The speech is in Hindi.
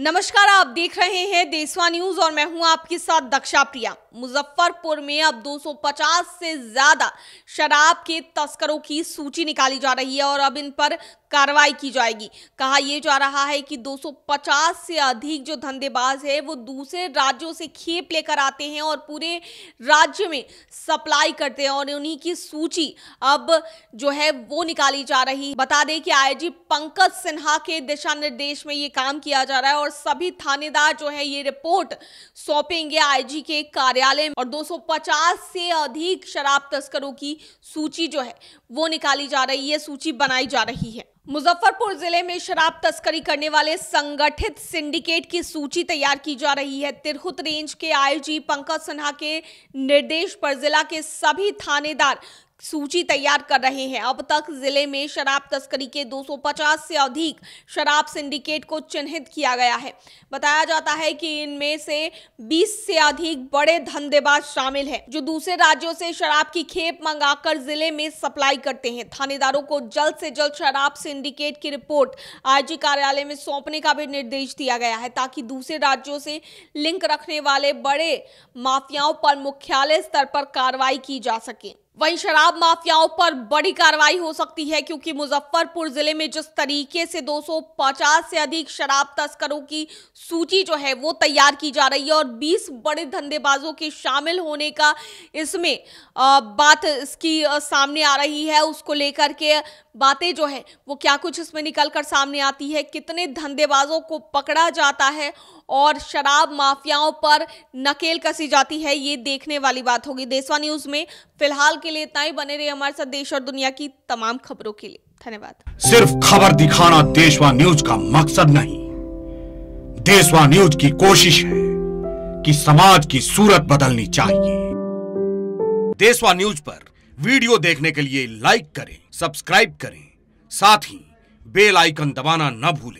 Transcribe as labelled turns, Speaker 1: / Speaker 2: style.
Speaker 1: नमस्कार आप देख रहे हैं देसवा न्यूज और मैं हूं आपके साथ दक्षा प्रिया मुजफ्फरपुर में अब 250 से ज्यादा शराब के तस्करों की सूची निकाली जा रही है और अब इन पर कार्रवाई की जाएगी कहा यह जा रहा है कि 250 से अधिक जो धंधेबाज है वो दूसरे राज्यों से खेप लेकर आते हैं और पूरे राज्य में सप्लाई करते हैं और उन्हीं की सूची अब जो है वो निकाली जा रही बता दें कि आईजी पंकज सिन्हा के दिशा निर्देश में ये काम किया जा रहा है और सभी थानेदार जो है ये रिपोर्ट सौंपेंगे आईजी के कार्य कार्यालय और 250 से अधिक शराब तस्करों की सूची जो है वो निकाली जा रही है सूची बनाई जा रही है मुजफ्फरपुर जिले में शराब तस्करी करने वाले संगठित सिंडिकेट की सूची तैयार की जा रही है तिरहुत रेंज के आईजी पंकज सिन्हा के निर्देश पर जिला के सभी थानेदार सूची तैयार कर रहे हैं अब तक जिले में शराब तस्करी के 250 से अधिक शराब सिंडिकेट को चिन्हित किया गया है बताया जाता है कि इनमें से 20 से अधिक बड़े धंधेबाज शामिल हैं जो दूसरे राज्यों से शराब की खेप मंगाकर जिले में सप्लाई करते हैं थानेदारों को जल्द से जल्द शराब से सिंडिकेट की रिपोर्ट आईजी कार्यालय में सौंपने का भी निर्देश दिया गया है ताकि दूसरे राज्यों से लिंक रखने वाले बड़े माफियाओं पर मुख्यालय स्तर पर कार्रवाई की जा सके वहीं शराब माफियाओं पर बड़ी कार्रवाई हो सकती है क्योंकि मुजफ्फरपुर जिले में जिस तरीके से 250 से अधिक शराब तस्करों की सूची जो है वो तैयार की जा रही है और 20 बड़े धंधेबाजों के शामिल होने का इसमें बात इसकी सामने आ रही है उसको लेकर के बातें जो है वो क्या कुछ इसमें निकल कर सामने आती है कितने धंधेबाजों को पकड़ा जाता है और शराब माफियाओं पर नकेल कसी जाती है ये देखने वाली बात होगी देसवा न्यूज़ में फिलहाल के लिए इतना ही बने रहिए हमारे साथ देश और दुनिया की तमाम खबरों के लिए धन्यवाद
Speaker 2: सिर्फ खबर दिखाना देशवा न्यूज का मकसद नहीं देशवा न्यूज की कोशिश है कि समाज की सूरत बदलनी चाहिए देशवा न्यूज पर वीडियो देखने के लिए लाइक करें सब्सक्राइब करें साथ ही बेल आइकन दबाना न भूलें